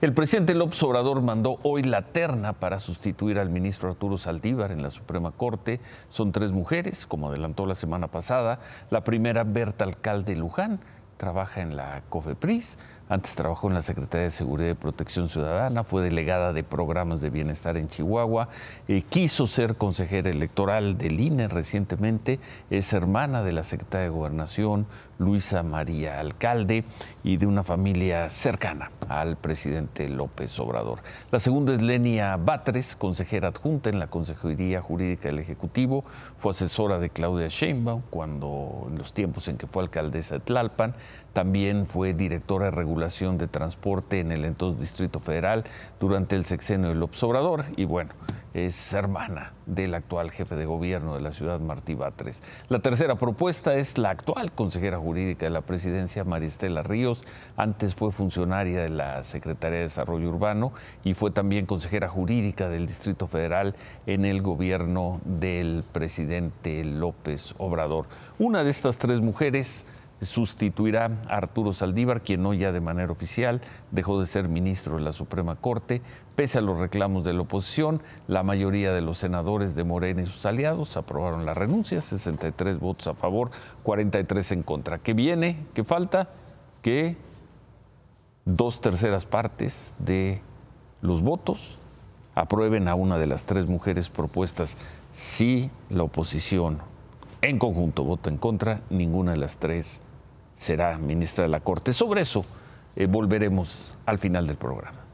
El presidente López Obrador mandó hoy la terna para sustituir al ministro Arturo Saldívar en la Suprema Corte. Son tres mujeres, como adelantó la semana pasada. La primera, Berta Alcalde Luján, trabaja en la COFEPRIS. Antes trabajó en la Secretaría de Seguridad y Protección Ciudadana, fue delegada de programas de bienestar en Chihuahua, quiso ser consejera electoral del INE recientemente, es hermana de la secretaria de Gobernación, Luisa María Alcalde, y de una familia cercana al presidente López Obrador. La segunda es Lenia Batres, consejera adjunta en la Consejería Jurídica del Ejecutivo, fue asesora de Claudia Sheinbaum cuando en los tiempos en que fue alcaldesa de Tlalpan, también fue directora de regulación de transporte en el entonces Distrito Federal durante el sexenio de López Obrador y bueno, es hermana del actual jefe de gobierno de la ciudad, Martí Batres. La tercera propuesta es la actual consejera jurídica de la presidencia, Maristela Ríos. Antes fue funcionaria de la Secretaría de Desarrollo Urbano y fue también consejera jurídica del Distrito Federal en el gobierno del presidente López Obrador. Una de estas tres mujeres sustituirá a Arturo Saldívar, quien hoy ya de manera oficial dejó de ser ministro de la Suprema Corte. Pese a los reclamos de la oposición, la mayoría de los senadores de Morena y sus aliados aprobaron la renuncia, 63 votos a favor, 43 en contra. ¿Qué viene? ¿Qué falta? Que dos terceras partes de los votos aprueben a una de las tres mujeres propuestas. Si la oposición en conjunto vota en contra, ninguna de las tres será ministra de la Corte. Sobre eso eh, volveremos al final del programa.